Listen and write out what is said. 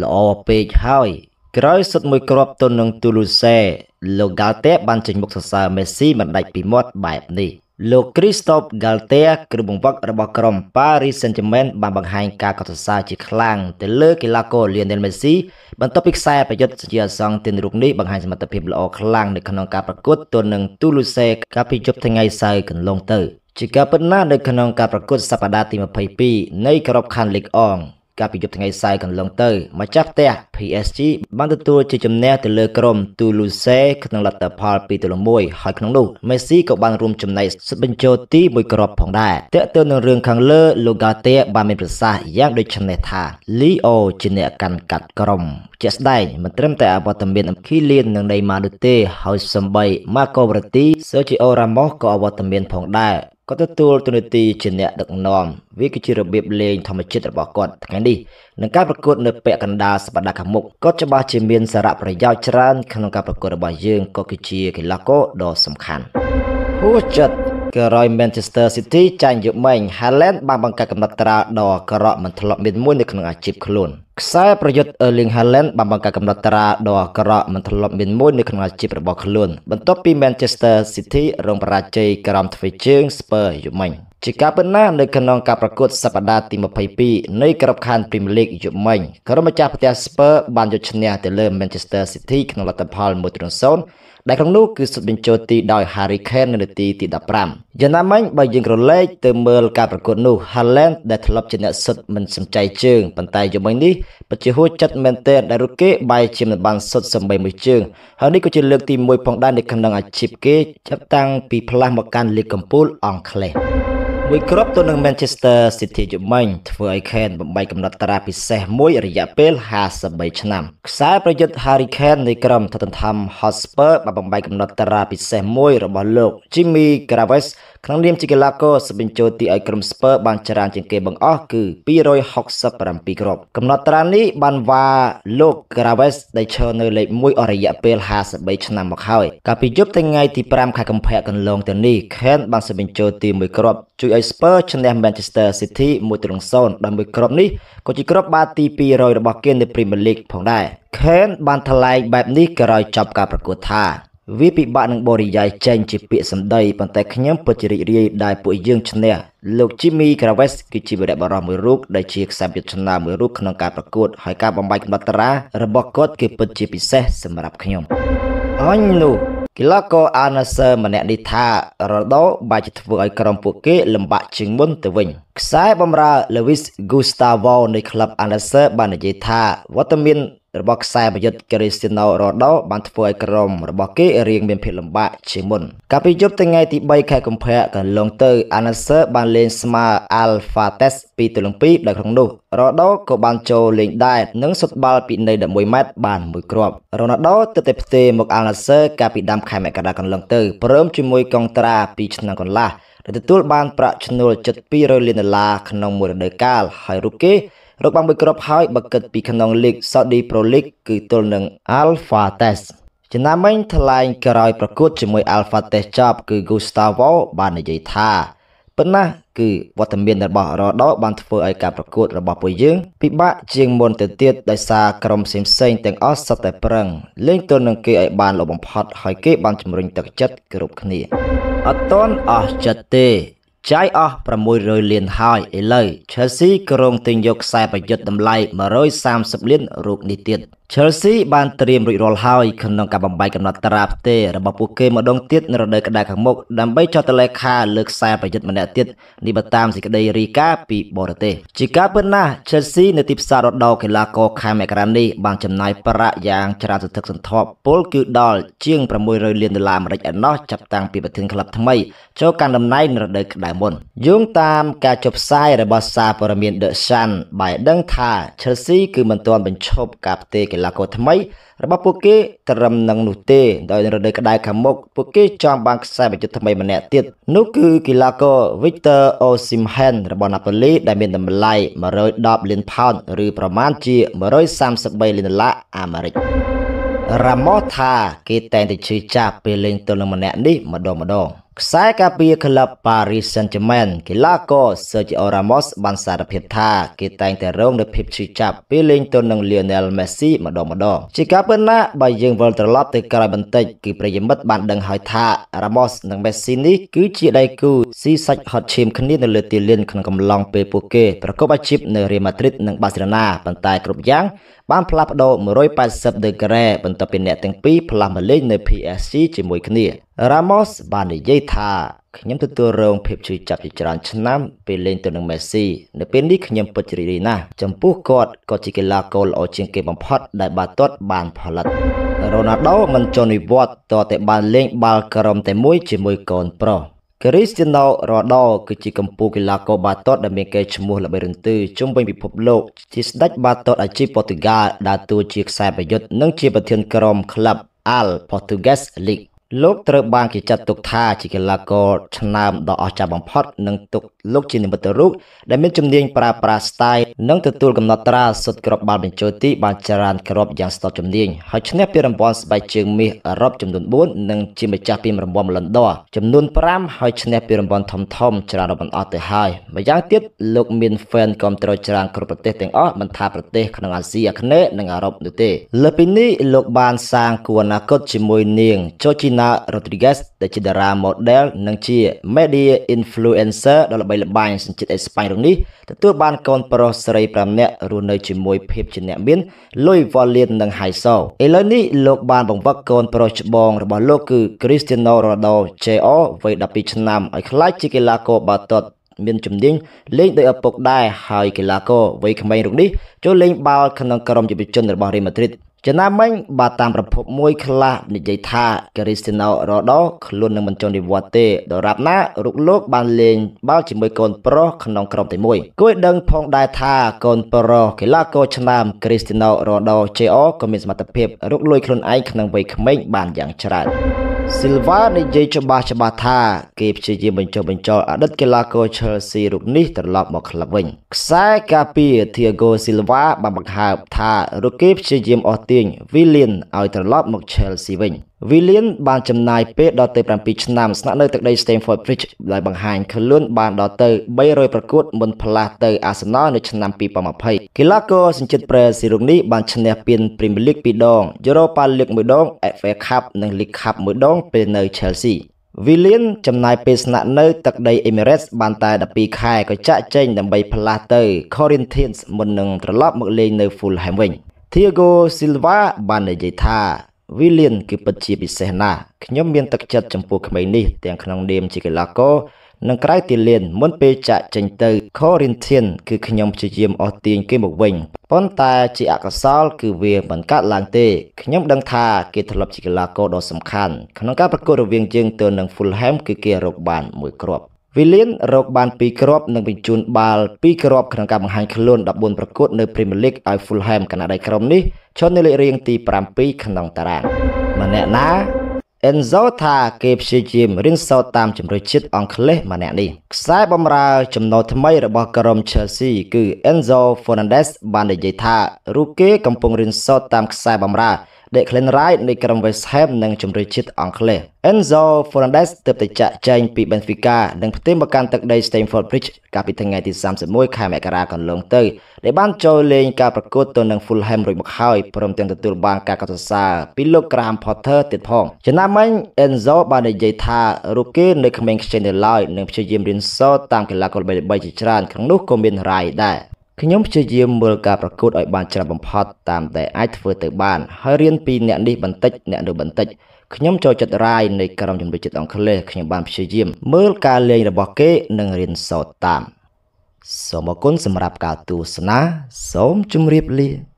ល្អពេកហើយក្រោយសុទ្ធមួយគ្រាប់ទល់នឹងទូលូសេលោកហ្គាល់តេបានចេញមុខសរសើរមេស៊ីមិនដាច់ពីមាត់បែបនេះលោកគ្រីស្តូបហ្គាល់តេគ្រូបង្វឹករបស់ក្រុម Paris Saint-Germain បាន បង្ហាញការកោតសរសើរជាខ្លាំងទៅលើ កីឡាករ Lionel Messi បន្ទាប់ពីខ្សែប្រយុទ្ធជាអសង្ឃទានរូបនេះបង្ហាញសមត្ថភាពល្អខ្លាំងនៅក្នុងការប្រកួតទល់នឹង Toulouse កាលពីយប់ថ្ងៃសៅរ៍កន្លងទៅជាការពិតណាស់នៅក្នុងការប្រកួតសប្តាហ៍ទី22នៃក្របខ័ណ្ឌលីកអង់កាលពីយប់ថ្ងៃសៅរ៍កន្លងទៅម្ចាស់ផ្ទះ PSG បានទទួលជាជំនះទៅលើក្រុម Toulouse ក្នុងលទ្ធផល2-1ហើយក្នុងនោះមេស៊ីក៏បានរួមចំណែកសិតបញ្ចូលទី1គ្រាប់ផងដែរតើទៅនឹងរឿងខាងលើ Logate បានមានប្រសាសន៍យ៉ាងដូចនេះថា Leo ជាអ្នកកាន់កាត់ក្រុម ជាក់ស្ដែងមិនត្រឹមតែអវត្តមានអំគីលៀននឹងនៃម៉ានោះទេហើយសំបី Marco Verratti Sergio Ramos ក៏អវត្តមានផងដែរក៏ទទួលទូនាទីជាអ្នកដឹកនាំវាគឺជារបៀបលេងធម្មជាតិរបស់គាត់ថ្ងៃនេះនឹងការប្រកួតនៅពាក់កណ្ដាលសប្ដាហ៍ខាងមុខក៏ច្បាស់ជាមានសារៈប្រយោជន៍ច្រើនក្នុងការប្រកួតរបស់យើងក៏គឺជាកីឡាករដ៏សំខាន់ហួចចិត្តកីរ៉យ Manchester City ចាញ់យូម៉េង Haaland បានបង្កើតកំណត់ត្រាដ៏អាក្រក់មិនធ្លាប់មានមួយនៅក្នុងអាជីពខ្លួនខ្សែប្រយុទ្ធ Erling Haaland បានបង្កើតកំណត់ត្រាដ៏អាក្រក់មិនធ្លាប់មានមួយនៅក្នុងអាជីពរបស់ខ្លួនបន្ទាប់ពី Manchester City រងបរាជ័យក្រោមទ្វេជើង Spurs យូម៉េងជាការពិតណាស់នៅក្នុងការប្រកួតសប្តាហ៍ទី22នៃក្របខ័ណ្ឌ Premier League យប់មិញក្រុមម្ចាស់ផ្ទះ Spurs បានយកឈ្នះទៅលើ Manchester City ក្នុងលទ្ធផល1-0ដែលក្នុងនោះគឺសុទ្ធបញ្ចូលទីដោយ Harry Kane នៅនាទីទី15យ៉ាងណាមិញបើយើងក្រឡេកទៅមើលការប្រកួតនោះ Haaland ដែលធ្លាប់ជាអ្នកសុទ្ធមិនសំចៃជើងប៉ុន្តែយប់មិញនេះពិតជាហួចចិត្តមែនទែនដែលរុកគេបែរជាមិនបានសុទ្ធសម្បីមួយជើងហើយនេះក៏ជាលើកទី1ផងដែរនៅក្នុងអាជីពគេចាប់តាំងពីផ្លាស់មកកាន់លីកកំពូលអង់គ្លេសមួយគ្រាប់ទៅនឹង Manchester City យមិញធ្វើឲ្យ Kane បំបីកំណត់តារាពិសេសមួយរយៈពេល53ឆ្នាំខ្សែប្រយុទ្ធ Harry Kane នៃក្រុម Tottenham Hotspur បានបំបីកំណត់តារាពិសេសមួយរបស់លោក Jimmy Graves ក្នុងនាមជាកីឡាករសបញ្ចូលទីឲ្យក្រុមស្ពឺបានច្រើនជាងគេបង្អស់គឺ267គ្រាប់កំណត់ត្រានេះបានវ៉ាលោក Graves ដែលឈរនៅលេខ1អស់រយៈពេល53ឆ្នាំមកហើយ កាលពីយប់ថ្ងៃទី5ខែកុម្ភៈកន្លងទៅនេះ Kane បានសបញ្ចូលទី1គ្រាប់ជួយឲ្យ Spurs ឈ្នះ Manchester City 1-0ដោយមួយគ្រាប់នេះក៏ជាគ្រាប់បាល់ទី200របស់គេនៅ Premier League ផងដែរ Kane បានថ្លែងបែបនេះក្រោយចប់ការប្រកួតថាវាពិបាកនឹងបរិយាយចេញជាពាក្យសម្ដីប៉ុន្តែខ្ញុំពិតជារីករាយដែលពួកយើងឈ្នះលោក Jimmy Graves គឺជាវីរបុរសមួយរូបដែលជាខ្សែយុទ្ធនាមួយរូបក្នុងការប្រកួតហើយការបំបែកកំណត់តារារបស់គាត់គឺពិតជាពិសេសសម្រាប់ខ្ញុំអញនោះកីឡាករ Arnaser ម្នាក់នេះថារដូវបាច់ធ្វើឲ្យក្រុមពួកគេលំបាកជាងមុនទៅវិញខ្សែបំរើ Luis Gustavo នៃក្លឹប Arnaser បាននិយាយថាវត្តមានរបស់ខ្សែប្រយុទ្ធគ្រីស្ទីណូរ៉ូដូបានធ្វើឲ្យក្រុមរបស់គេរៀងមានភាពលំបាកជាងមុន កាលពីយប់ថ្ងៃទី3ខែកុម្ភៈកន្លងទៅអាណាសឺបានលេងស្មើ Alpha Test 2ទល់នឹង2ដោយក្នុងនោះរ៉ូដូក៏បានចូលលេងដែរនិងសុតបាល់ពីនៃ11ម៉ែត្របានមួយគ្រាប់រ៉ូណាល់ដូទៅតែផ្ទេរមកអាណាសឺកាលពីដើមខែមករាកន្លងទៅព្រមជាមួយកងត្រា2ឆ្នាំកន្លះដែលទទួលបានប្រាក់ឈ្នួលជិត200លានដុល្លារក្នុងមួយរដូវកាលហើយរូបគេរកបានមួយគ្រាប់ហើយបើគិតពីក្នុងលីក Saudi Pro League គឺទល់នឹង Alpha Test ចំណាមិញថ្លែងក្រោយប្រកួតជាមួយ Alpha Test ចប់គឺ Gustavo បាននិយាយថាប៉ុន្តែគឺវត្តមានរបស់រដោបានធ្វើឲ្យការប្រកួត របស់ពួកយើង ពិបាកជាងមុនទៅទៀតដោយសារក្រុមផ្សេងៗទាំងអស់សុទ្ធតែប្រឹងលេងទល់នឹងគេឲ្យបានល្អបំផុតហើយគេបានជំរុញទឹកចិត្តគ្រប់គ្នាអត់តន់អស់ចិត្តទេចាយអស់600លានហើយឥឡូវ Chelsea ក៏រងទិញយកខ្សែប្រយុទ្ធតម្លៃ130លានរូបនេះទៀត Chelsea បានត្រៀមរួចរាល់ហើយក្នុងការបំបីកំណត់តារាផ្ទេររបស់ពួកគេម្ដងទៀតនៅរដូវក្តៅខាងមុខដើម្បីចុះតលេខាលើខ្សែប្រយុទ្ធម្នាក់ទៀតនេះបើតាមសេចក្តីរីកាពីបរទេសជាការពិតណាស់ Chelsea នៅទីផ្សាររដូវកីឡាករខែមករានេះបានចំណាយប្រាក់យ៉ាងច្រើនសន្ធឹកសន្ធាប់ពលគឺដល់ជាង600លានដុល្លារអាមេរិកឯណោះចាប់តាំងពីប្រធានក្លឹបថ្មីចូលកាន់តំណែងនៅរដូវក្តៅមុនយោងតាមការចុះផ្សាយរបស់សារព័ត៌មាន The Sun បានដឹងថា Chelsea គឺមិនទាន់បញ្ឈប់ការផ្ទេរឡាករថ្មីរបស់ពួកគេត្រឹមនឹងនោះទេដោយរដូវក្តៅខាងមុខពួកគេចង់បានខ្សែបញ្ជាថ្មីម្នាក់ទៀតនោះគឺកីឡាករ Victor Osimhen របស់ Napoli ដែលមានតម្លៃ110លានផោនឬប្រមាណជា133លានដុល្លារអាមេរិករ៉ាម៉ូថាគេតែងតែជឿចាប់ពេលលេងទល់នឹងម្នាក់នេះម្ដងម្ដងខ្សែការពារក្លឹប Paris Saint-Germain កីឡាករ Sergio Ramos បានសារភាពថាគេតែងតែរងនូវភាពឈឺចាប់ពេលលេងទល់នឹង Lionel Messi ម្ដងម្ដងជាការពិតណាស់បើយើងវិលត្រឡប់ទៅក្រោយបន្តិចគឺប្រិយមិត្តបានដឹងហើយថា Ramos និង Messi នេះគឺជាដៃគូស៊ីសាច់ហត់ឈាមគ្នានៅលើទីលានក្នុងកំឡុងពេលពួកគេប្រកបអាជីពនៅ Real Madrid និង Barcelona ប៉ុន្តែគ្រប់យ៉ាង បានផ្លាស់ប្ដូរ180ដឺក្រេបន្ទាប់ពីអ្នកទាំងពីរផ្លាស់មកលេងនៅ PSG ជាមួយគ្នារ៉ាម៉ូសបាននិយាយថាខ្ញុំទទួលរងភាពជឿចាប់ជាច្រើនឆ្នាំពេលលេងទៅនឹងមេស៊ីនៅពេលនេះខ្ញុំពិតរីករាយណាស់ចំពោះគាត់គាត់ជាកីឡាករល្អជាងគេបំផុតដែលបាល់ទាត់បានផលិតរ៉ូណាល់ដូមិនចូលនិវត្តតតែបានលេងបាល់ក្រុមតែមួយជាមួយកូនប្រុសគ្រីស្ទីណូរ៉ូដូគឺជាកម្ពុជាកីឡាករបាល់ទាត់ដែលមានកេរ្តិ៍ឈ្មោះល្បីរន្ទឺជុំវិញពិភពលោកជាស្ដេចបាល់ទាត់អាជីពព័រទុយហ្គាល់ដើរតួជាខ្សែប្រយុទ្ធនិងជាប្រធានក្រុមក្លឹប Al Portugues League លោកត្រូវបានគេចាត់ទុកថាជាកីឡាករឆ្នើមដ៏អស្ចារ្យបំផុតនិងទុកលោកជានិមិត្តរូបដែលមានជំនាញប្រើប្រាស់ស្ទាយនិងទទួលកំណត់ត្រាសុទ្ធគ្រាប់បាល់បញ្ចូលទីបានច្រើនគ្រាប់យ៉ាងស្ទាត់ជំនាញហើយឈ្នះពានរង្វាន់ស្បែកជើងមាសអឺរ៉ុបចំនួន4និងជាម្ចាស់ពានរង្វាន់ម្លិនដ័រចំនួន5ហើយឈ្នះពានរង្វាន់ធំធំច្រើនរាប់មិនអស់ទៅហើយម្យ៉ាងទៀតលោកមានហ្វេនគ្រប់គ្រងច្រើនគ្រប់ប្រទេសទាំងអស់មិនថាប្រទេសក្នុងអាស៊ីអាគ្នេយ៍និងអឺរ៉ុបនោះទេលើពីនេះលោកបានសាងគូអនាគតជាមួយនាងចូជីណា Ronald Rodriguez ដែលជាតារា model និងជា media influencer ដ៏ល្បីល្បាញសញ្ជាតិអេស្ប៉ាញរុកនេះទទួលបានកូនប្រុសស្រី5នាក់រស់នៅជាមួយភាពជាអ្នក មានលុយវ៉ាលៀននិងហៃសោឥឡូវនេះលោកបានបង្វឹកកូនប្រុសច្បង របស់លោកគឺ Cristiano Ronaldo Jr វ័យ12ឆ្នាំឲ្យក្លាយជាកីឡាករបាល់ទាត់មានជំនាញលេងដោយឪពុកដែរហើយកីឡាករវ័យក្មេងរូបនេះចូលលេងបាល់ក្នុងក្រុមយុវជនរបស់ Real Madrid ចំណាមិញបើតាមប្រភពមួយខ្លះនិយាយថា Cristiano Ronaldo ខ្លួននឹងមិនចន់និវត្តទេដរាបណារុកលោកបានលេងបាល់ជាមួយកូនប្រុសក្នុងក្រុមតែមួយគួរដឹងផងដែរថាកូនប្រុសកីឡាករឆ្នាំ Cristiano Ronaldo JR ក៏មានសមត្ថភាពរុកលួយខ្លួនឯងក្នុងវ័យក្មេងបានយ៉ាងច្រើនស៊ីលវ៉ានិយាយច្បាស់ច្បាស់ថាគេព្យាយាមបញ្ចុះបញ្ចូលអតីតកីឡាករ Chelsea រូបនេះត្រឡប់មកក្លឹបវិញខ្សែការពារ Thiago Silva បានបង្ហើបថារូបគេព្យាយាមអស់ទាញ Willian ឲ្យត្រឡប់មក Chelsea វិញវីលៀនបានចំណាយពេលដល់ទៅ7ឆ្នាំស្នាក់នៅទឹកដី Stamford Bridge ដែលបង្ហាញខ្លួនបានដល់ទៅ300ប្រកួតមុនផ្លាស់ទៅ Arsenal នៅឆ្នាំ2020កីឡាករសញ្ជាតិប្រេស៊ីរុងនេះបានឈ្នះពាន Premier League ពីរដង Europa League មួយដង FA Cup និង League Cup មួយដងពេលនៅ Chelsea វីលៀនចំណាយពេលស្នាក់នៅទឹកដី Emirates បានតែ12ខែក៏ចាក់ចេញដើម្បីផ្លាស់ទៅ Corinthians មុននឹងត្រឡប់មកលេងនៅ Fulham វិញ Thiago Silva បាននិយាយថាវីលៀនគឺពិតជាពិសេសណាស់ខ្ញុំមានទឹកចិត្តចំពោះក្មេងនេះទាំងក្នុងនាមជាកីឡាករនិងក្រៅទីលានមុនពេលចាក់ចេញទៅ Corinthians គឺខ្ញុំព្យាយាមអស់ទាញគេមកវិញប៉ុន្តែជាអកុសលគឺវាមិនកើតឡើងទេខ្ញុំដឹងថាគេធ្លាប់ជាកីឡាករដ៏សំខាន់ក្នុងការប្រកួតរវាងយើងទៅនឹង Fulham គឺគេរកបានមួយគ្រាប់វិលៀនរកបាន2គ្រាប់និងបញ្ជូនបាល់2គ្រាប់ក្នុងការបង្ហាញខ្លួន14ប្រកួតនៅ Premier League ឲ្យ Fulham កណាដៃក្រុមនេះឈរនៅលេខរៀងទី7ក្នុងតារាងម្នាក់ណា Enzo ថាគេព្យាយាមរៀនសូត្រតាមជំរឿជាតិអង់គ្លេសម្នាក់នេះខ្សែបម្រើ ចំណោថ្មី របស់ក្រុម Chelsea គឺ Enzo Fernandez បាននិយាយថារូបគេ កំពុងរៀនសូត្រតាមខ្សែបម្រើ Declan Rice នៃក្រុម West Ham និងជំរឿជាតិអង់គ្លេស Enzo Fernandez ទើបតែចាក់ចែងពី Benfica និងផ្ទេរមកកាន់ទឹកដី Stamford Bridge កាលពីថ្ងៃទី31ខែមករាកន្លងទៅដែលបានចូលលេងការប្រកួតទៅនឹង Fulham រួចមកហើយព្រមទាំងទទួលបានការកោតសរសើរពីលោក Graham Potter ទៀតផងចំណាមិញ Enzo បាននិយាយថារូបគេ នៅក្មេងខ្ចីនៅឡើយនិងព្យាយាមរៀនសូត្រតាមកីឡាគុនបីបីជាច្រើនក្នុងនោះក៏មាន Rice ដែរខ្ញុំព្យាយាមមើលការប្រកួតឲ្យបានច្រើនបំផុតតាមដែលអាចធ្វើទៅបានហើយរៀនពីអ្នកនេះបន្តិចអ្នកនោះបន្តិចខ្ញុំចូលចិត្តរាយនៃក្រុមជំនួយចិត្តអង់គ្លេសខ្ញុំបានព្យាយាមមើលការលេងរបស់គេនិងរៀនសូត្រតាមសូមអរគុណសម្រាប់ការទស្សនាសូមជម្រាបលា